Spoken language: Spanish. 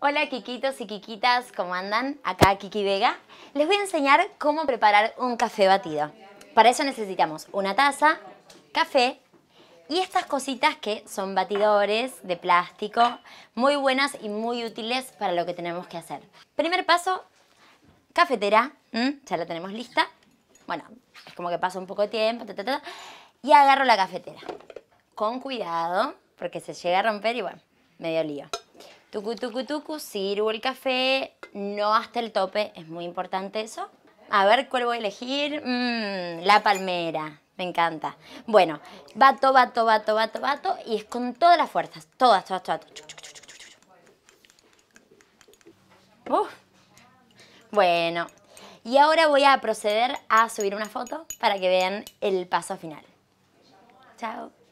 Hola Kikitos y Kikitas, ¿cómo andan? Acá Kiki Vega. Les voy a enseñar cómo preparar un café batido. Para eso necesitamos una taza, café y estas cositas que son batidores de plástico, muy buenas y muy útiles para lo que tenemos que hacer. Primer paso, cafetera, ya la tenemos lista. Bueno, es como que pasa un poco de tiempo, y agarro la cafetera. Con cuidado, porque se llega a romper y bueno, medio lío. Tucu, tucu, tucu, sirvo el café, no hasta el tope, es muy importante eso. A ver, ¿cuál voy a elegir? Mm, la palmera, me encanta. Bueno, bato, bato, bato, bato, bato, y es con todas las fuerzas, todas, todas, todas. Uh. Bueno, y ahora voy a proceder a subir una foto para que vean el paso final. Chao.